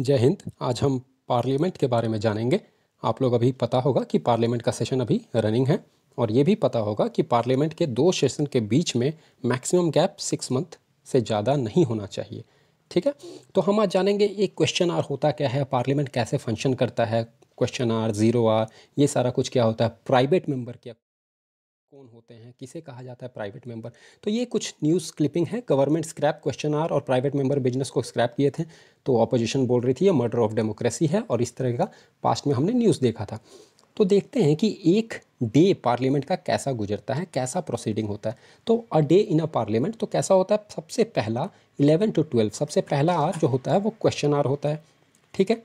जय हिंद आज हम पार्लियामेंट के बारे में जानेंगे आप लोग अभी पता होगा कि पार्लियामेंट का सेशन अभी रनिंग है और ये भी पता होगा कि पार्लियामेंट के दो सेशन के बीच में मैक्सिमम गैप सिक्स मंथ से ज़्यादा नहीं होना चाहिए ठीक है तो हम आज जानेंगे एक क्वेश्चन आर होता क्या है पार्लियामेंट कैसे फंक्शन करता है क्वेश्चन आर ज़ीरो आर ये सारा कुछ क्या होता है प्राइवेट मेम्बर क्या कौन होते हैं किसे कहा जाता है प्राइवेट मेंबर तो ये कुछ न्यूज़ क्लिपिंग है गवर्नमेंट स्क्रैप क्वेश्चन आर और प्राइवेट मेंबर बिजनेस को स्क्रैप किए थे तो ऑपोजिशन बोल रही थी ये मर्डर ऑफ डेमोक्रेसी है और इस तरह का पास्ट में हमने न्यूज़ देखा था तो देखते हैं कि एक डे पार्लियामेंट का कैसा गुजरता है कैसा प्रोसीडिंग होता है तो a day in a parliament तो कैसा होता है सबसे पहला इलेवन टू ट्वेल्व सबसे पहला आर जो होता है वो क्वेश्चन आर होता है ठीक है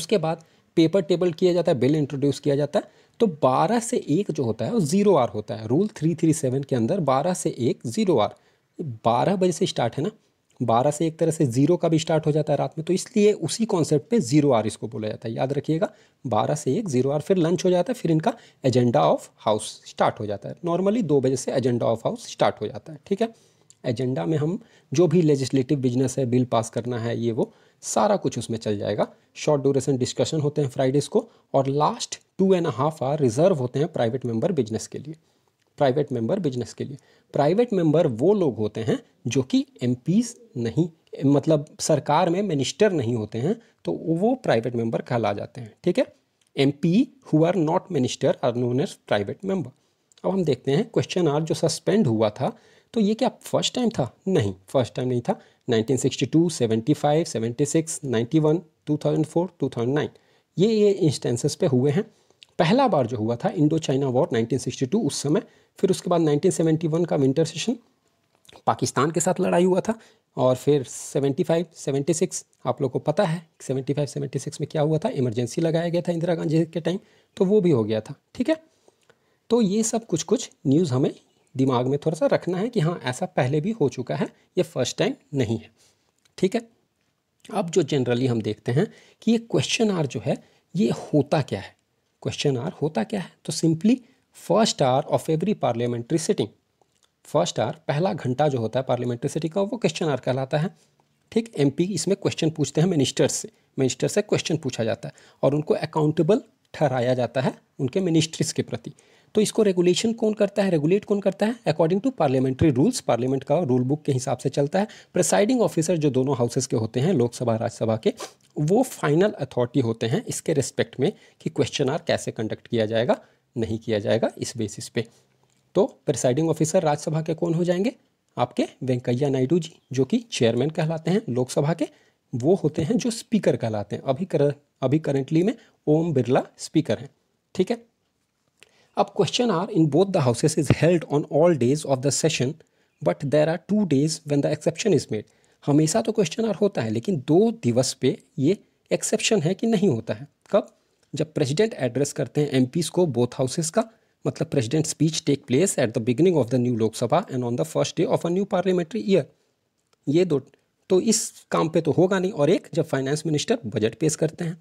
उसके बाद पेपर टेबल किया जाता है बिल इंट्रोड्यूस किया जाता है तो 12 से एक जो होता है वो ज़ीरो आर होता है रूल थ्री थ्री सेवन के अंदर 12 से एक ज़ीरो आर बारह बजे से स्टार्ट है ना बारह से एक तरह से ज़ीरो का भी स्टार्ट हो जाता है रात में तो इसलिए उसी कॉन्सेप्ट पे ज़ीरो आर इसको बोला जाता है याद रखिएगा बारह से एक ज़ीरो आर फिर लंच हो जाता है फिर इनका एजेंडा ऑफ हाउस स्टार्ट हो जाता है नॉर्मली दो बजे से एजेंडा ऑफ हाउस स्टार्ट हो जाता है ठीक है एजेंडा में हम जो भी लेजिस्लेटिव बिजनेस है बिल पास करना है ये वो सारा कुछ उसमें चल जाएगा शॉर्ट ड्यूरेशन डिस्कशन होते हैं फ्राइडेज़ को और last two and half hour reserve होते हैं प्राइवेट मेंबर बिजनेस के लिए प्राइवेट मेंबर बिजनेस के लिए प्राइवेट मेंबर वो लोग होते हैं जो कि एम नहीं मतलब सरकार में मिनिस्टर नहीं होते हैं तो वो प्राइवेट मेंबर कहला जाते हैं ठीक है M P who are not minister are known as private member अब हम देखते हैं क्वेश्चन आर जो सस्पेंड हुआ था तो ये क्या फर्स्ट टाइम था नहीं फर्स्ट टाइम नहीं था 1962, 75, 76, 91, 2004, 2009 ये ये इंस्टेंसेस पे हुए हैं पहला बार जो हुआ था इंडो चाइना वॉर 1962 उस समय फिर उसके बाद 1971 का विंटर सेशन पाकिस्तान के साथ लड़ाई हुआ था और फिर 75, 76 आप लोग को पता है 75, 76 में क्या हुआ था इमरजेंसी लगाया गया था इंदिरा गांधी के टाइम तो वो भी हो गया था ठीक है तो ये सब कुछ कुछ न्यूज़ हमें दिमाग में थोड़ा सा रखना है कि हाँ ऐसा पहले भी हो चुका है ये फर्स्ट टाइम नहीं है ठीक है अब जो जनरली हम देखते हैं कि ये क्वेश्चन आर जो है ये होता क्या है क्वेश्चन आर होता क्या है तो simply first hour of every parliamentary sitting first hour पहला घंटा जो होता है पार्लियामेंट्री सिटिंग का वो क्वेश्चन आर कहलाता है ठीक एमपी इसमें क्वेश्चन पूछते हैं मिनिस्टर्स से मिनिस्टर से क्वेश्चन पूछा जाता है और उनको अकाउंटेबल ठहराया जाता है उनके मिनिस्ट्रीज के प्रति तो इसको रेगुलेशन कौन करता है रेगुलेट कौन करता है according to parliamentary rules parliament का रूल बुक के हिसाब से चलता है प्रिसाइडिंग ऑफिसर जो दोनों हाउसेस के होते हैं लोकसभा राज्यसभा के वो फाइनल अथॉरिटी होते हैं इसके रिस्पेक्ट में कि क्वेश्चन आर कैसे कंडक्ट किया जाएगा नहीं किया जाएगा इस बेसिस पे तो प्रिसाइडिंग ऑफिसर राज्यसभा के कौन हो जाएंगे आपके वेंकैया नायडू जी जो कि चेयरमैन कहलाते हैं लोकसभा के वो होते हैं जो स्पीकर कहलाते हैं अभी कर अभी करेंटली में ओम बिरला स्पीकर हैं ठीक है अब question hour in both the houses is held on all days of the session but there are two days when the exception is made हमेशा तो क्वेश्चन आर होता है लेकिन दो दिवस पे ये एक्सेप्शन है कि नहीं होता है कब जब प्रेसिडेंट एड्रेस करते हैं एम को बोथ हाउसेस का मतलब president speech take place at the beginning of the new Lok Sabha and on the first day of a new parliamentary year ये दो तो इस काम पे तो होगा नहीं और एक जब फाइनेंस मिनिस्टर बजट पेश करते हैं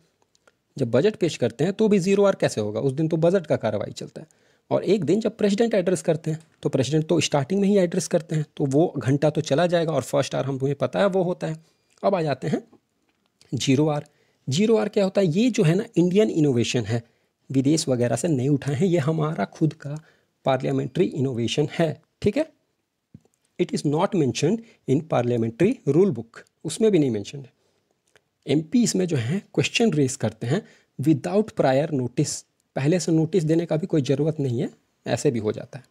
जब बजट पेश करते हैं तो भी जीरो आर कैसे होगा उस दिन तो बजट का कार्रवाई चलता है और एक दिन जब प्रेसिडेंट एड्रेस करते हैं तो प्रेसिडेंट तो स्टार्टिंग में ही एड्रेस करते हैं तो वो घंटा तो चला जाएगा और फर्स्ट आर हम तुम्हें पता है वो होता है अब आ जाते हैं जीरो आर जीरो आर क्या होता है ये जो है ना इंडियन इनोवेशन है विदेश वगैरह से नहीं उठाए हैं ये हमारा खुद का पार्लियामेंट्री इनोवेशन है ठीक है it is not mentioned in parliamentary rule book उसमें भी नहीं मैंशन है एम इसमें जो है क्वेश्चन रेज करते हैं विदाउट प्रायर नोटिस पहले से नोटिस देने का भी कोई ज़रूरत नहीं है ऐसे भी हो जाता है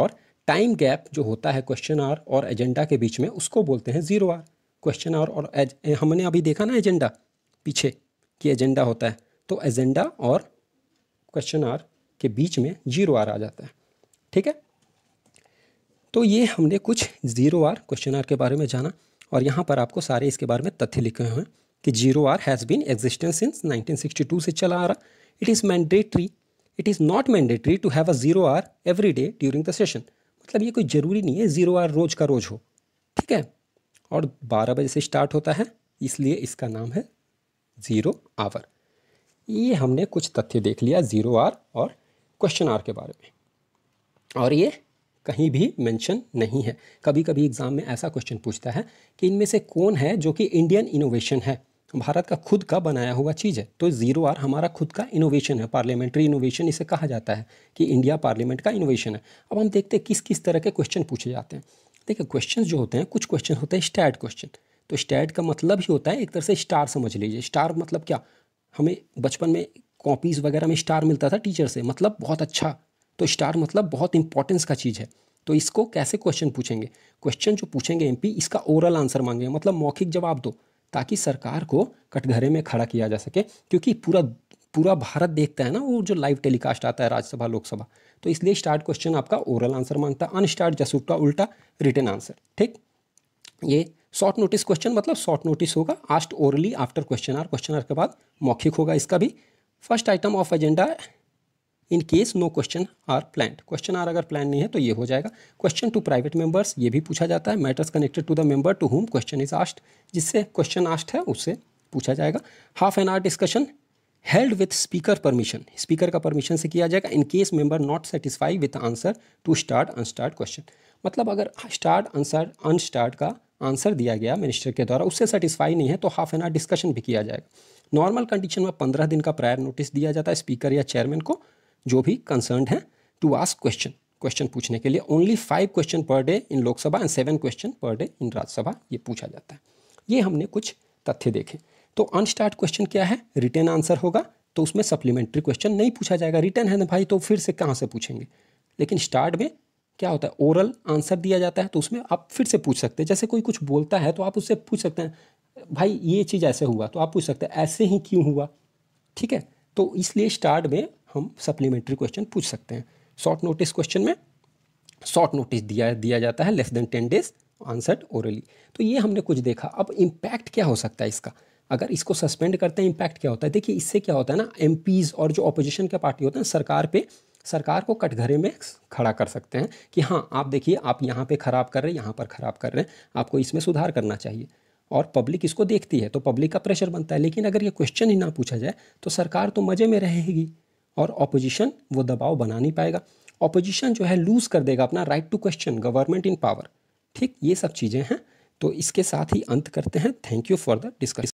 और टाइम गैप जो होता है क्वेश्चन आर और एजेंडा के बीच में उसको बोलते हैं ज़ीरो आर क्वेश्चन आर और एज, हमने अभी देखा ना एजेंडा पीछे कि एजेंडा होता है तो एजेंडा और क्वेश्चन आर के बीच में जीरो आर आ जाता है ठीक है तो ये हमने कुछ जीरो आर क्वेश्चन आर के बारे में जाना और यहाँ पर आपको सारे इसके बारे में तथ्य लिखे हुए हैं कि zero hour has been existence since 1962 से चला आ रहा it is mandatory it is not mandatory to have a zero hour every day during the session मतलब ये कोई ज़रूरी नहीं है ज़ीरो आर रोज़ का रोज़ हो ठीक है और बारह बजे से स्टार्ट होता है इसलिए इसका नाम है ज़ीरो आवर ये हमने कुछ तथ्य देख लिया ज़ीरो आर और क्वेश्चन आर के बारे में और ये कहीं भी मेंशन नहीं है कभी कभी एग्ज़ाम में ऐसा क्वेश्चन पूछता है कि इनमें से कौन है जो कि इंडियन इनोवेशन है भारत का खुद का बनाया हुआ चीज़ है तो ज़ीरो आर हमारा खुद का इनोवेशन है पार्लियामेंट्री इनोवेशन इसे कहा जाता है कि इंडिया पार्लियामेंट का इनोवेशन है अब हम देखते हैं किस किस तरह के क्वेश्चन पूछे जाते हैं देखिए क्वेश्चन जो होते हैं कुछ क्वेश्चन होते हैं स्टैट क्वेश्चन तो स्टैट का मतलब ही होता है एक तरह से स्टार समझ लीजिए स्टार मतलब क्या हमें बचपन में कॉपीज़ वगैरह में स्टार मिलता था टीचर से मतलब बहुत अच्छा तो स्टार मतलब बहुत इंपॉर्टेंस का चीज़ है तो इसको कैसे क्वेश्चन पूछेंगे क्वेश्चन जो पूछेंगे एम इसका ओवरऑल आंसर मांगेंगे मतलब मौखिक जवाब दो ताकि सरकार को कटघरे में खड़ा किया जा सके क्योंकि पूरा पूरा भारत देखता है ना वो जो लाइव टेलीकास्ट आता है राज्यसभा लोकसभा तो इसलिए स्टार्ट क्वेश्चन आपका ओरल आंसर मांगता है अनस्टार्ट जसूट का उल्टा रिटर्न आंसर ठीक ये शॉर्ट नोटिस क्वेश्चन मतलब शॉर्ट नोटिस होगा asked orally after question hour question hour के बाद मौखिक होगा इसका भी first item of agenda in case no question hour plan question hour अगर प्लान नहीं है तो ये हो जाएगा क्वेश्चन टू प्राइवेट मेंबर्स ये भी पूछा जाता है matters connected to the member to whom question is asked जिससे क्वेश्चन आस्ट है उससे पूछा जाएगा half an hour discussion held with speaker permission speaker का परमिशन से किया जाएगा in case member not satisfy with answer to starred unstarred question मतलब अगर स्टार्ट आंसर अनस्टार्ट का आंसर दिया गया मिनिस्टर के द्वारा उससे सेटिस्फाई नहीं है तो हाफ एन आवर डिस्कशन भी किया जाएगा नॉर्मल कंडीशन में पंद्रह दिन का प्रायर नोटिस दिया जाता है स्पीकर या चेयरमैन को जो भी कंसर्न हैं टू आस्क क्वेश्चन क्वेश्चन पूछने के लिए only five question per day in Lok Sabha and seven question per day in Rajya Sabha ये पूछा जाता है ये हमने कुछ तथ्य देखे तो अनस्टार्ट क्वेश्चन क्या है रिटर्न आंसर होगा तो उसमें सप्लीमेंट्री क्वेश्चन नहीं पूछा जाएगा रिटर्न है ना भाई तो फिर से कहाँ से पूछेंगे लेकिन स्टार्ट में क्या होता है ओरल आंसर दिया जाता है तो उसमें आप फिर से पूछ सकते हैं जैसे कोई कुछ बोलता है तो आप उससे पूछ सकते हैं भाई ये चीज़ ऐसे हुआ तो आप पूछ सकते हैं ऐसे ही क्यों हुआ ठीक है तो इसलिए स्टार्ट में हम सप्लीमेंट्री क्वेश्चन पूछ सकते हैं शॉर्ट नोटिस क्वेश्चन में शॉर्ट नोटिस दिया दिया जाता है less than ten days answered orally तो ये हमने कुछ देखा अब इम्पैक्ट क्या हो सकता है इसका अगर इसको सस्पेंड करते हैं इम्पैक्ट क्या होता है देखिए इससे क्या होता है ना एम और जो अपोजिशन के पार्टी होते हैं सरकार पे सरकार को कटघरे में खड़ा कर सकते हैं कि हाँ आप देखिए आप यहाँ पे खराब कर रहे हैं यहाँ पर खराब कर रहे हैं आपको इसमें सुधार करना चाहिए और पब्लिक इसको देखती है तो पब्लिक का प्रेशर बनता है लेकिन अगर ये क्वेश्चन ही ना पूछा जाए तो सरकार तो मज़े में रहेगी और ऑपोजिशन वो दबाव बना नहीं पाएगा ऑपोजिशन जो है लूज़ कर देगा अपना right to question government in power ठीक ये सब चीज़ें हैं तो इसके साथ ही अंत करते हैं thank you for the discussion